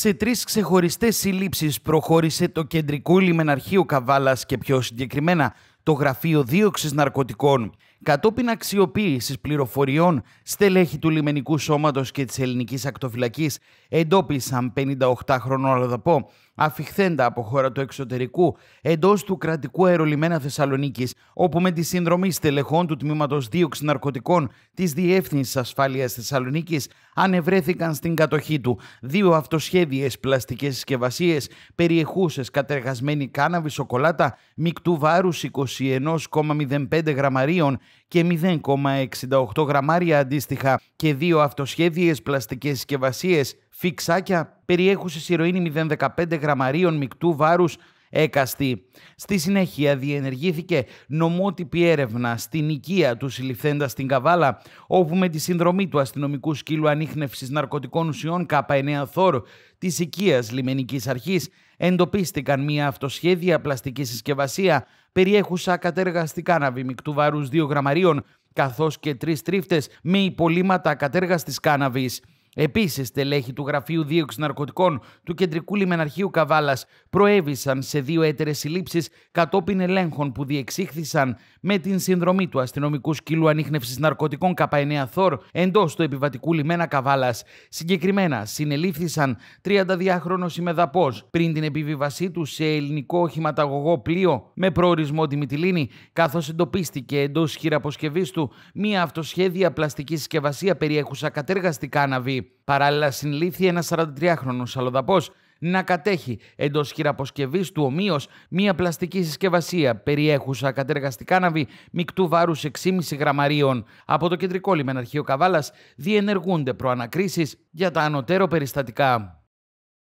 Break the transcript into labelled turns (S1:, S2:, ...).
S1: Σε τρεις ξεχωριστές συλλήψεις προχώρησε το κεντρικό λιμεναρχείο Καβάλας και πιο συγκεκριμένα το Γραφείο Δίωξης Ναρκωτικών κατόπιν αξιοποίησης πληροφοριών στελέχη του λιμενικού σώματος και της ελληνικής ακτοφυλακής εντόπισαν 58 χρονών Αλδαπό, αφιχθέντα από χώρα του εξωτερικού εντός του κρατικού αερολιμένα Θεσσαλονίκης, όπου με τη συνδρομή στελεχών του τμήματος δίωξη ναρκωτικών της Διεύθυνσης Ασφάλειας Θεσσαλονίκης ανεβρέθηκαν στην κατοχή του δύο αυτοσχέδιες πλαστικές συσκευασίες περιεχούσες κατεργασμένη κάναβη σοκολάτα μικτού βάρους 21,05 γραμμαρίων και 0,68 γραμμάρια αντίστοιχα και δύο αυτοσχέδιες πλαστικές συσκευασίες, φιξάκια περιέχουσες ηρωίνη 0,15 γραμμαρίων μεικτού βάρους έκαστη. Στη συνέχεια διενεργήθηκε νομότυπη έρευνα στην οικία του συλληφθέντα στην Καβάλα, όπου με τη συνδρομή του αστυνομικού σκύλου ανείχνευσης ναρκωτικών ουσιών K9 Θόρ της οικίας λιμενικής αρχής εντοπίστηκαν μια αυτοσχέδια πλαστική συσκευασία περιέχουσα κατέργαστη κάναβη μικτού βαρού 2 γραμμαρίων καθώς και τρεις τρίφτες με υπολείμματα κατέργαστης κάναβης. Επίσης, στελέχη του Γραφείου Δίωξης Ναρκωτικών του Κεντρικού Λιμεναρχείου Καβάλας προέβησαν σε δύο έτερες συλλήψεις κατόπιν ελέγχων που διεξήχθησαν με την συνδρομή του αστυνομικού σκύλου ανείχνευσης ναρκωτικών K9 Θόρ εντός του επιβατικού λιμένα Καβάλας. Συγκεκριμένα, συνελήφθησαν 32χρονο ημεδαπός πριν την επιβίβασή του σε ελληνικό οχηματαγωγό πλοίο με προορισμό τη Μιτιλίνη, καθώς εντοπίστηκε εντός χειραποσκευή του μία αυτοσχέδια πλαστικής συσκευασία περιέχουσα κατεργαστικά κάναβη. Παράλληλα, συνλήφθη ένα 43χρονος αλλοδαπός να κατέχει εντός χειραποσκευής του ομοίως μία πλαστική συσκευασία περιέχουσα κατεργαστικά ναυή μεικτού βάρου 6,5 γραμμαρίων. Από το κεντρικό λιμεναρχείο Καβάλας διενεργούνται προανακρίσεις για τα ανωτέρω περιστατικά.